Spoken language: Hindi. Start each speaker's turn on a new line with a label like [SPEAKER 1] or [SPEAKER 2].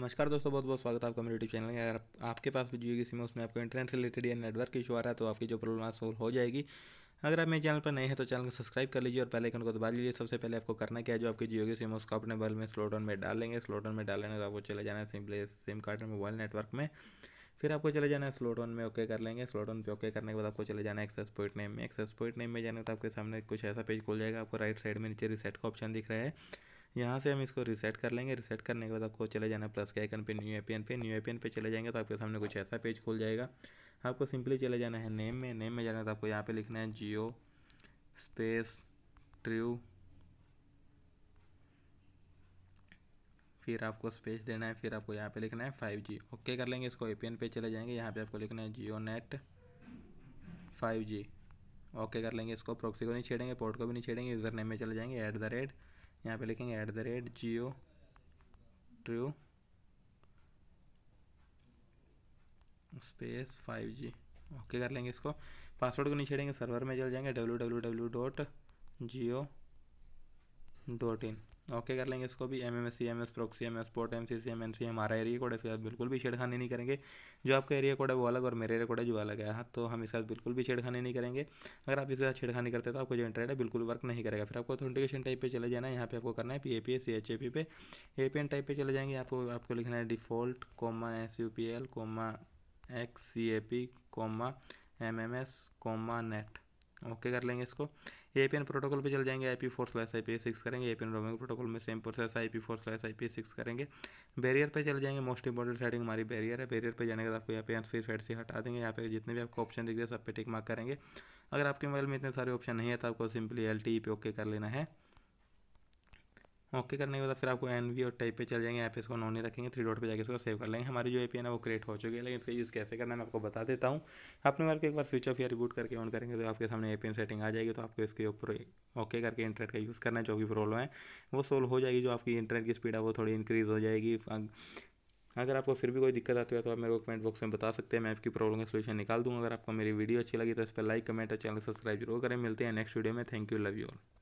[SPEAKER 1] नमस्कार दोस्तों बहुत बहुत स्वागत है आपका मेरे यूट्यूब चैनल में अगर आपके पास भी जियो की सिम है उसमें आपको इंटरनेट रिलेटेड या नेटवर्क इशू आ रहा है तो आपकी जो प्रॉब्लम है सोल्व हो जाएगी अगर आप मेरे चैनल पर नए हैं तो चैनल को सब्सक्राइब कर लीजिए और पहले आइकन को दबा लीजिए सबसे पहले आपको करना क्या है जो आपकी जियो की सिम है उसको अपने बल में स्लोटन में डाल लेंगे स्लोटन में डालेंगे तो आपको चले जाना है सिम प्ले सिम कार्ड में मोबाइल नेटवर्क में फिर आपको चले जाना है स्लोडन में ओके कर लेंगे स्लोडन पे ओके करने के बाद आपको चले जाना है एक्सेस पॉइंट नेम में एक्सेस पॉइंट नेम में जाने तो आपके सामने कुछ ऐसा पेज खोल जाएगा आपको राइट साइड में नीचे रिसेट का ऑप्शन दिख रहा है यहाँ से हम इसको रिसेट कर लेंगे रिसेट करने के बाद आपको चले जाना प्लस के आइकन पे न्यू एन पे न्यू एन पे चले जाएंगे तो आपके सामने कुछ ऐसा पेज खुल जाएगा आपको सिंपली चले जाना है नेम में नेम में जाना है तो आपको यहाँ पर लिखना है जियो स्पेस ट्रू फिर आपको स्पेस देना है फिर आपको यहाँ पे लिखना है फाइव जी ओके कर लेंगे इसको ए पे चले जाएंगे यहाँ पे आपको लिखना है Jio net five G okay कर लेंगे इसको प्रॉक्सी को नहीं छेड़ेंगे पोर्ट को भी नहीं छेड़ेंगे यूज़र नेम में चले जाएंगे एट द रेट यहाँ पे लिखेंगे at the rate Jio true space five G okay कर लेंगे इसको पासवर्ड को नहीं छेड़ेंगे सर्वर में चल जाएंगे W W W dot Jio dot in okay कर लेंगे इसको भी M M S C M S proxy M S port M C C M N C हमारा एरिया कोड है इसके साथ बिल्कुल भी छेड़खानी नहीं करेंगे जो आपका एरिया कोड है वो अलग और मेरे एरिया कोड है जो अलग है हाँ तो हम इसके साथ बिल्कुल भी छेड़खानी नहीं करेंगे अगर आप इसके साथ छेड़खानी करते तो आपको जो इंटरनेट है बिल्कुल वर्क नहीं करेगा फिर आपको ऑथेंटिकेशन टाइप पर चले जाना है यहाँ पर आपको करना है P A P S C H A P पे ए पी एन टाइप पर चले जाएंगे आपको आपको लिखना है default comma S U P L comma X C A P comma M M S comma net okay कर लेंगे इसको ए पी एन प्रोटोकॉल पे चल जाएंगे I P four slash I P six करेंगे A P N roaming protocol में same process I P four slash I P six करेंगे बैरियर पे चल जाएंगे मोस्ट इंपॉर्टेंट सेटिंग हमारी बैरियर है बैरियर पे जाने के बाद आपको यहाँ पे फ्री साइड से हटा देंगे यहाँ पे जितने भी आपको ऑप्शन दिख रहे सब पे टिक मार्क करेंगे अगर आपके मोबाइल में इतने सारे ऑप्शन नहीं है तो आपको सिंपली एल टी पे ओके कर लेना है ओके करने के बाद फिर आपको एन और टाइप पे चल जाएंगे ऐप इसको नॉन ही रखेंगे थ्री डॉट पे जाके इसको सेव कर लेंगे हमारी जो ए है वो क्रिएट हो चुकी है लेकिन इसका यूज़ कैसे करना है मैं आपको बता देता हूँ आपने मार्क एक बार स्विच ऑफ या रिबूट करके ऑन करेंगे तो आपके सामने ए सेटिंग आ जाएगी तो आपको इसके ऊपर ओके करके इंटरनेट का यूज़ करना है जो भी प्रॉब्लम है वो सोल्व हो जाएगी जो आपकी इंटरनेट की स्पीड है वो थोड़ी इंक्रीज़ हो जाएगी अगर आपको फिर भी कोई दिक्कत आती है तो आप मेरे को कमेंट बॉक्स में बता सकते हैं मैं आपकी प्रॉब्लम का सोल्यूशन निकाल दूंगा अगर आपको मेरी वीडियो अच्छी लगी तो इस पर लाइक कमेंट और चैनल सब्सक्राइब जरूर करें मिलते हैं नेक्स्ट वीडियो में thank you love you all